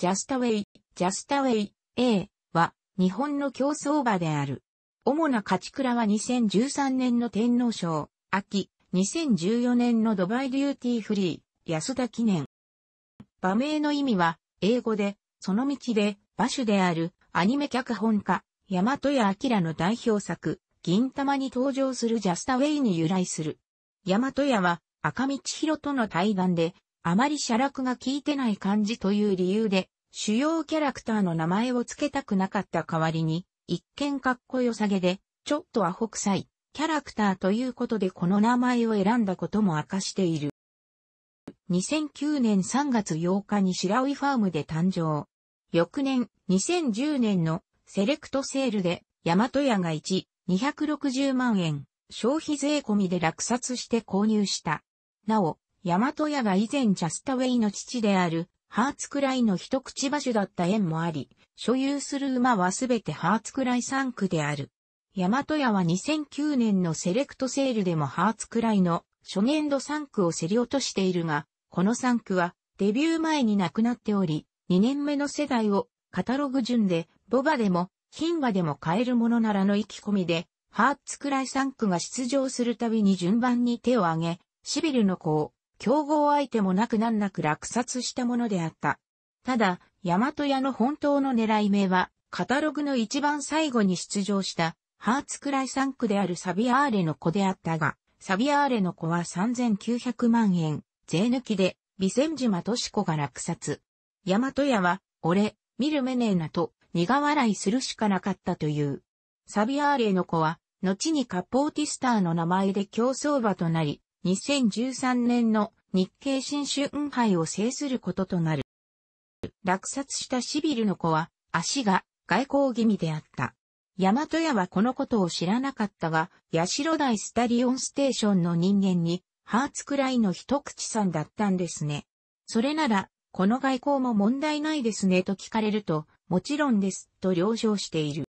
ジャスタウェイ、ジャスタウェイ A は日本の競争馬である。主な勝ち倉は2013年の天皇賞、秋、2014年のドバイデューティーフリー、安田記念。馬名の意味は、英語で、その道で、馬主である、アニメ脚本家、大和屋明の代表作、銀玉に登場するジャスタウェイに由来する。大和屋は、赤道広との対談で、あまり写楽が効いてない感じという理由で、主要キャラクターの名前を付けたくなかった代わりに、一見かっこよさげで、ちょっとアホ臭い、キャラクターということでこの名前を選んだことも明かしている。2009年3月8日に白老ファームで誕生。翌年、2010年のセレクトセールで、大和屋が1、260万円、消費税込みで落札して購入した。なお、大和屋が以前ジャスタウェイの父である、ハーツクライの一口馬種だった縁もあり、所有する馬はすべてハーツクライ3区である。大和屋は2009年のセレクトセールでもハーツクライの初年度3区を競り落としているが、この3区はデビュー前に亡くなっており、2年目の世代をカタログ順でボバでも金馬でも買えるものならの意気込みで、ハーツクライ3区が出場するたびに順番に手を挙げ、シビルの子を競合相手もなく難なく落札したものであった。ただ、大和屋の本当の狙い目は、カタログの一番最後に出場した、ハーツクライ産区であるサビアーレの子であったが、サビアーレの子は3900万円、税抜きで、ビセンジマトシコが落札。大和屋は、俺、見る目ねえなと、苦笑いするしかなかったという。サビアーレの子は、後にカポーティスターの名前で競争馬となり、2013年の日経新春杯を制することとなる。落札したシビルの子は足が外交気味であった。大和屋はこのことを知らなかったが、八代大スタリオンステーションの人間に、ハーツくらいの一口さんだったんですね。それなら、この外交も問題ないですねと聞かれると、もちろんです、と了承している。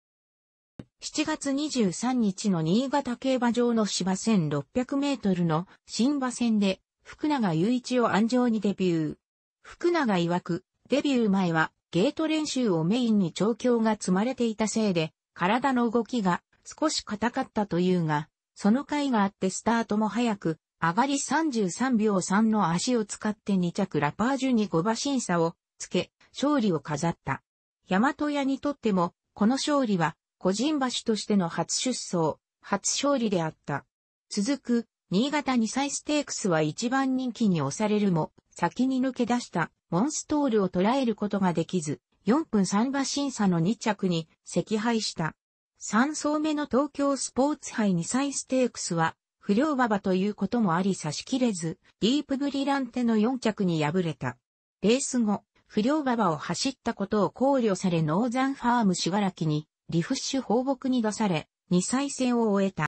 7月23日の新潟競馬場の芝1600メートルの新馬戦で、福永雄一を安城にデビュー。福永曰く、デビュー前はゲート練習をメインに調教が積まれていたせいで、体の動きが少し硬かったというが、その回があってスタートも早く、上がり33秒3の足を使って2着ラパージュに5馬審査をつけ、勝利を飾った。大和屋にとっても、この勝利は個人橋としての初出走、初勝利であった。続く、新潟2歳ステークスは一番人気に押されるも、先に抜け出したモンストールを捉えることができず、4分3馬審査の2着に赤敗した。3走目の東京スポーツ杯2歳ステークスは、不良馬場ということもあり差し切れず、ディープブリランテの4着に敗れた。レース後、不良馬場を走ったことを考慮されノーザンファームしばらきにリフッシュ放牧に出され、二歳戦を終えた。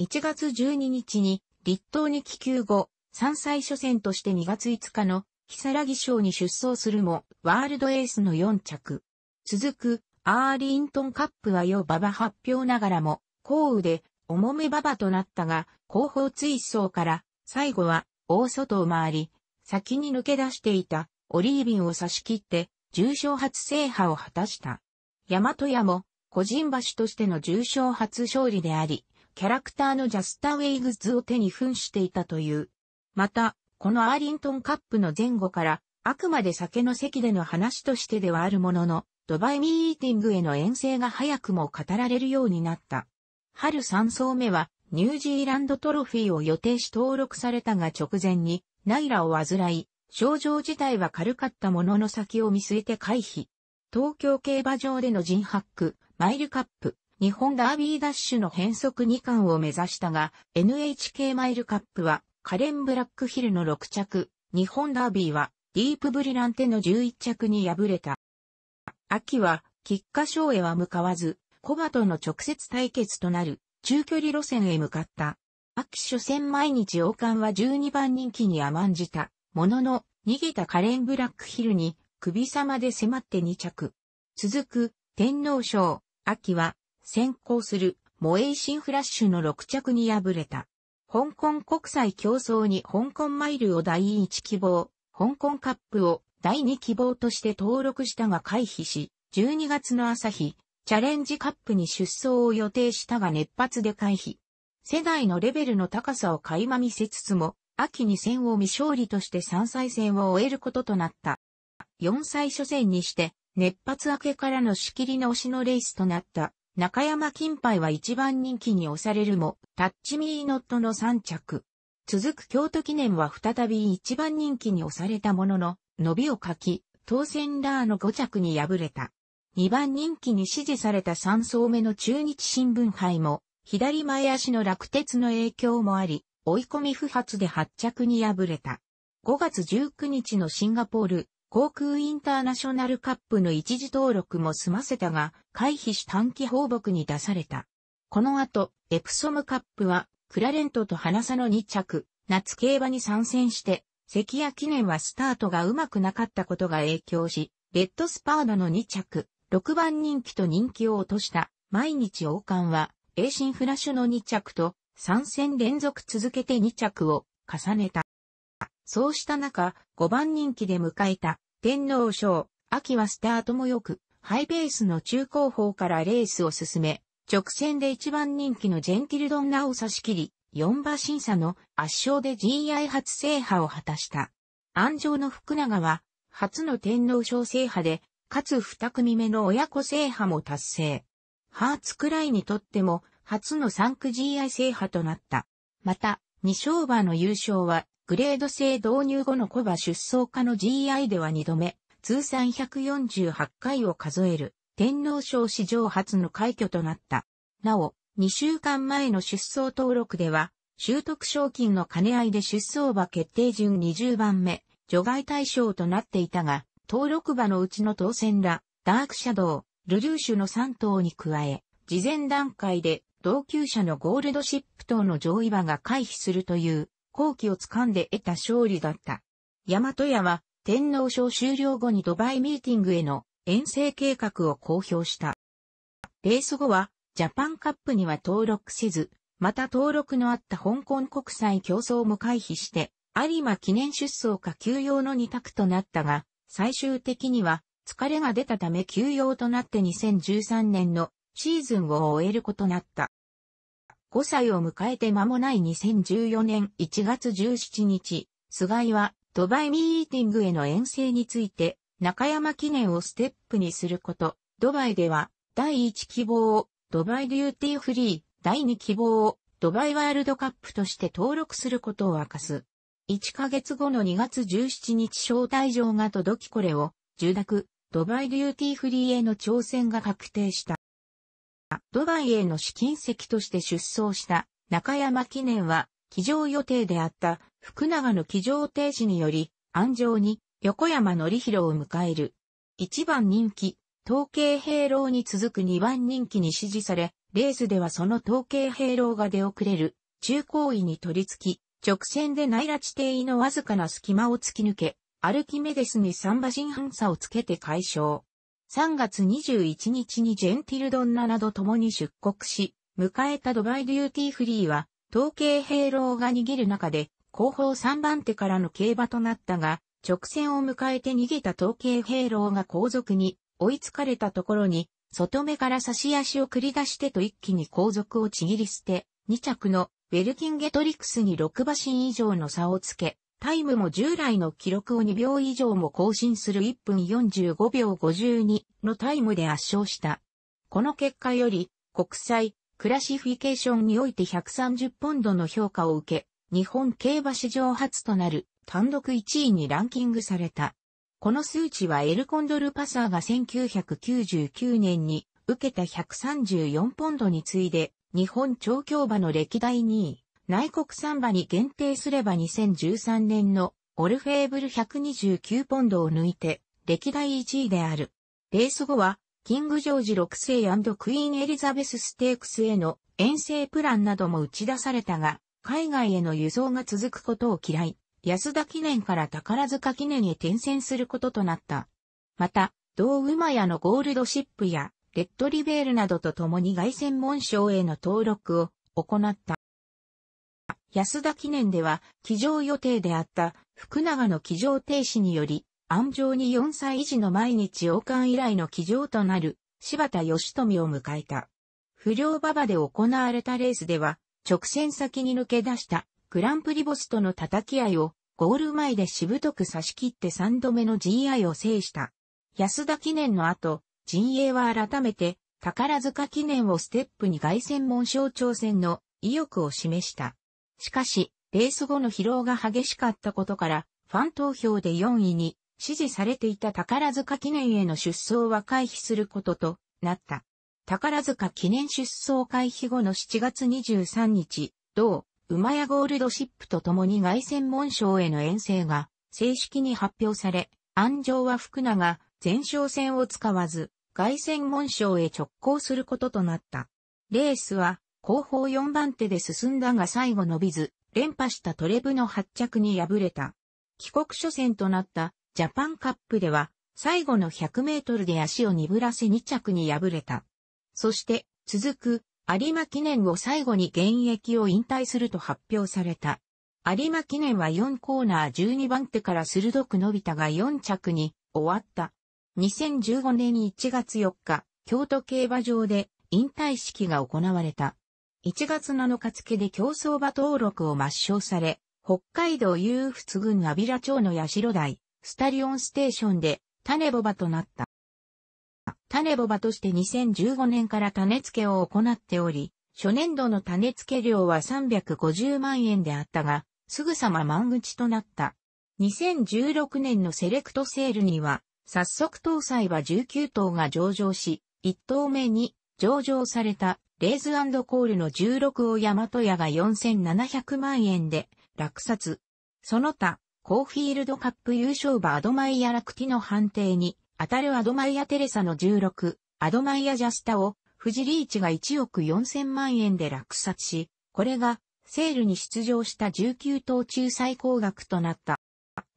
1月12日に、立東に帰球後、三歳初戦として2月5日の、サラギ賞に出走するも、ワールドエースの4着。続く、アーリントンカップは4馬場発表ながらも、降雨で、重め馬場となったが、後方追走から、最後は、大外を回り、先に抜け出していた、オリービンを差し切って、重賞初制覇を果たした。山和屋も、個人橋としての重賞初勝利であり、キャラクターのジャスターウェイグッズを手に扮していたという。また、このアーリントンカップの前後から、あくまで酒の席での話としてではあるものの、ドバイミーティングへの遠征が早くも語られるようになった。春3層目は、ニュージーランドトロフィーを予定し登録されたが直前に、ナイラを患い、症状自体は軽かったものの先を見据えて回避。東京競馬場でのジンハック、マイルカップ、日本ダービーダッシュの変則2冠を目指したが、NHK マイルカップは、カレン・ブラックヒルの6着、日本ダービーは、ディープブリランテの11着に敗れた。秋は、菊花賞へは向かわず、コバとの直接対決となる、中距離路線へ向かった。秋初戦毎日王冠は12番人気に甘んじた、ものの、逃げたカレン・ブラックヒルに、首様で迫って2着。続く、天皇賞、秋は、先行する、モエイシンフラッシュの6着に敗れた。香港国際競争に香港マイルを第1希望、香港カップを第2希望として登録したが回避し、12月の朝日、チャレンジカップに出走を予定したが熱発で回避。世代のレベルの高さを垣間見せつつも、秋に戦を未勝利として3歳戦を終えることとなった。4歳初戦にして、熱発明けからの仕切り直しのレースとなった。中山金杯は一番人気に押されるも、タッチミーノットの3着。続く京都記念は再び一番人気に押されたものの、伸びを欠き、当選ラーの5着に敗れた。2番人気に支持された3層目の中日新聞杯も、左前足の落鉄の影響もあり、追い込み不発で8着に敗れた。5月19日のシンガポール航空インターナショナルカップの一時登録も済ませたが、回避し短期放牧に出された。この後、エプソムカップは、クラレントと花佐の2着、夏競馬に参戦して、関谷記念はスタートがうまくなかったことが影響し、レッドスパードの2着、6番人気と人気を落とした、毎日王冠は、エーシンフラッシュの2着と、3戦連続続けて2着を重ねた。そうした中、5番人気で迎えた天皇賞、秋はスタートも良く、ハイベースの中高峰からレースを進め、直線で1番人気のジェンティルドンナを差し切り、4馬審査の圧勝で GI 初制覇を果たした。安城の福永は、初の天皇賞制覇で、かつ2組目の親子制覇も達成。ハーツクライにとっても、初の3区 GI 制覇となった。また、2勝馬の優勝は、グレード制導入後のコバ出走家の GI では2度目、通算148回を数える、天皇賞史上初の快挙となった。なお、2週間前の出走登録では、習得賞金の兼ね合いで出走馬決定順20番目、除外対象となっていたが、登録馬のうちの当選ら、ダークシャドウ、ルルーシュの3頭に加え、事前段階で同級者のゴールドシップ等の上位馬が回避するという好機を掴んで得た勝利だった。大和屋は天皇賞終了後にドバイミーティングへの遠征計画を公表した。レース後はジャパンカップには登録せず、また登録のあった香港国際競争も回避して、有馬記念出走か休養の2択となったが、最終的には疲れが出たため休養となって2013年のシーズンを終えることなった。5歳を迎えて間もない2014年1月17日、菅井はドバイミーティングへの遠征について、中山記念をステップにすること、ドバイでは第1希望をドバイデューティーフリー、第2希望をドバイワールドカップとして登録することを明かす。1ヶ月後の2月17日招待状が届きこれを、受諾、ドバイデューティーフリーへの挑戦が確定した。ドバイへの試金石として出走した中山記念は、騎乗予定であった福永の騎乗停止により、安城に横山則弘を迎える。1番人気、統計兵郎に続く2番人気に支持され、レースではその統計兵郎が出遅れる、中高位に取り付き、直線で内拉地定位のわずかな隙間を突き抜け、アルキメデスに三馬神半差をつけて解消。3月21日にジェンティルドンナなど共に出国し、迎えたドバイデューティーフリーは、統計兵糧が逃げる中で、後方3番手からの競馬となったが、直線を迎えて逃げた統計兵糧が後続に追いつかれたところに、外目から差し足を繰り出してと一気に後続をちぎり捨て、2着のベルキンゲトリクスに6馬身以上の差をつけ、タイムも従来の記録を2秒以上も更新する1分45秒52のタイムで圧勝した。この結果より、国際、クラシフィケーションにおいて130ポンドの評価を受け、日本競馬史上初となる単独1位にランキングされた。この数値はエルコンドルパサーが1999年に受けた134ポンドに次いで日本調教馬の歴代2位。内国産馬に限定すれば2013年のオルフェーブル129ポンドを抜いて歴代1位である。レース後はキングジョージ6世クイーンエリザベスステークスへの遠征プランなども打ち出されたが、海外への輸送が続くことを嫌い、安田記念から宝塚記念へ転戦することとなった。また、同馬屋のゴールドシップやレッドリベールなどと共に外旋門賞への登録を行った。安田記念では、騎乗予定であった福永の騎乗停止により、安城に4歳児の毎日王冠以来の騎乗となる柴田義富を迎えた。不良馬場で行われたレースでは、直線先に抜け出したグランプリボスとの叩き合いをゴール前でしぶとく差し切って3度目の GI を制した。安田記念の後、陣営は改めて宝塚記念をステップに凱旋門賞挑戦の意欲を示した。しかし、レース後の疲労が激しかったことから、ファン投票で4位に支持されていた宝塚記念への出走は回避することとなった。宝塚記念出走回避後の7月23日、同、馬やゴールドシップと共に外線門賞への遠征が正式に発表され、安城は福永、前哨戦を使わず、外線門賞へ直行することとなった。レースは、後方4番手で進んだが最後伸びず、連覇したトレブの発着に敗れた。帰国初戦となったジャパンカップでは、最後の100メートルで足を鈍らせ2着に敗れた。そして、続く、有馬記念を最後に現役を引退すると発表された。有馬記念は4コーナー12番手から鋭く伸びたが4着に終わった。2015年1月4日、京都競馬場で引退式が行われた。1月7日付で競争馬登録を抹消され、北海道有仏郡阿比良町の八代台、スタリオンステーションで、種ボバとなった。種ボバとして2015年から種付けを行っており、初年度の種付け料は350万円であったが、すぐさま満口となった。2016年のセレクトセールには、早速搭載は19頭が上場し、1頭目に上場されたレーズコールの16をヤマトヤが4700万円で落札。その他、コーフィールドカップ優勝馬アドマイヤラクティの判定に、当たるアドマイヤテレサの16、アドマイヤジャスタを、フジリーチが1億4000万円で落札し、これが、セールに出場した19頭中最高額となった。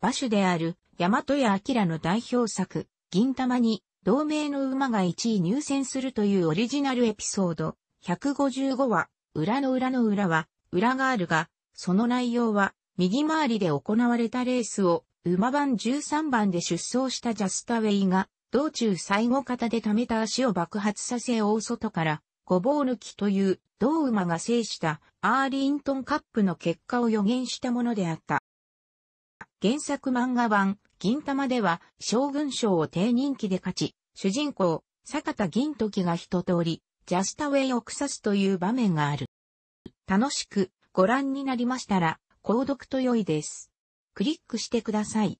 馬種である、大和屋明の代表作、銀玉に、同名の馬が1位入選するというオリジナルエピソード、155話、裏の裏の裏は、裏があるが、その内容は、右回りで行われたレースを、馬番13番で出走したジャスタウェイが、道中最後方で溜めた足を爆発させ大外から、ごぼう抜きという、同馬が制したアーリントンカップの結果を予言したものであった。原作漫画版、銀玉では、将軍賞を低人気で勝ち、主人公、坂田銀時が一通り、ジャスタウェイを草すという場面がある。楽しくご覧になりましたら、購読と良いです。クリックしてください。